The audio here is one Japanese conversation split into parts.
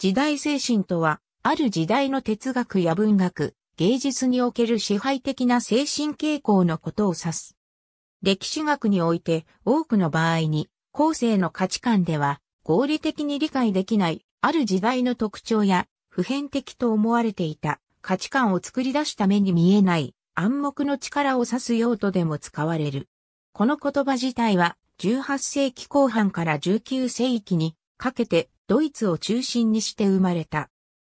時代精神とは、ある時代の哲学や文学、芸術における支配的な精神傾向のことを指す。歴史学において多くの場合に、後世の価値観では合理的に理解できない、ある時代の特徴や普遍的と思われていた価値観を作り出した目に見えない暗黙の力を指す用途でも使われる。この言葉自体は18世紀後半から19世紀にかけてドイツを中心にして生まれた。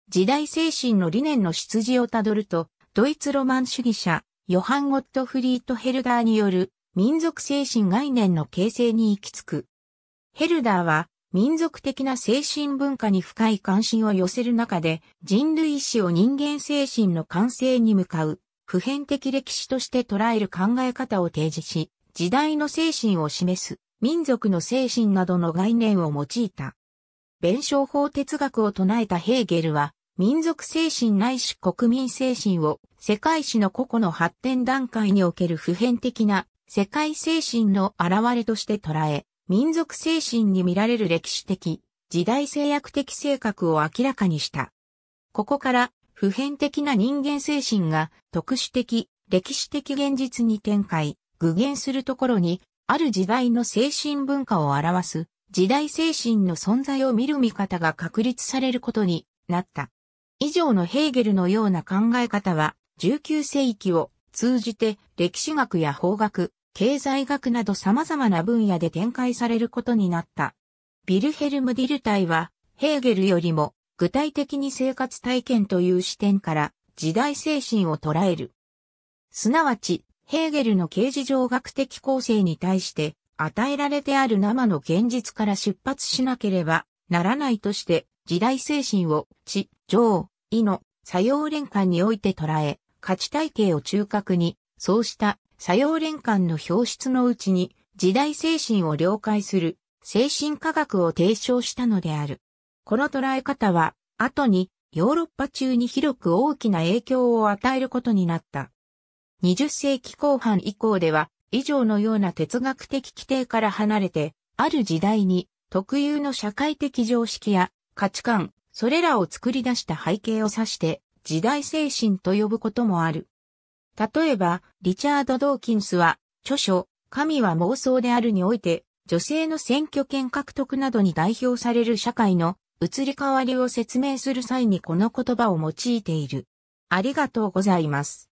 時代精神の理念の出自をたどると、ドイツロマン主義者、ヨハン・ゴットフリート・ヘルダーによる民族精神概念の形成に行き着く。ヘルダーは民族的な精神文化に深い関心を寄せる中で人類史を人間精神の完成に向かう普遍的歴史として捉える考え方を提示し、時代の精神を示す民族の精神などの概念を用いた。弁証法哲学を唱えたヘーゲルは、民族精神ないし国民精神を世界史の個々の発展段階における普遍的な世界精神の現れとして捉え、民族精神に見られる歴史的、時代制約的性格を明らかにした。ここから普遍的な人間精神が特殊的、歴史的現実に展開、具現するところに、ある時代の精神文化を表す時代精神の存在を見る見方が確立されることになった。以上のヘーゲルのような考え方は、19世紀を通じて歴史学や法学、経済学など様々な分野で展開されることになった。ビルヘルム・ディルタイは、ヘーゲルよりも具体的に生活体験という視点から時代精神を捉える。すなわち、ヘーゲルの形事上学的構成に対して、与えられてある生の現実から出発しなければならないとして、時代精神を地、上、意の作用連関において捉え、価値体系を中核に、そうした作用連関の表出のうちに、時代精神を了解する精神科学を提唱したのである。この捉え方は、後にヨーロッパ中に広く大きな影響を与えることになった。20世紀後半以降では、以上のような哲学的規定から離れて、ある時代に特有の社会的常識や価値観、それらを作り出した背景を指して、時代精神と呼ぶこともある。例えば、リチャード・ドーキンスは、著書、神は妄想であるにおいて、女性の選挙権獲得などに代表される社会の移り変わりを説明する際にこの言葉を用いている。ありがとうございます。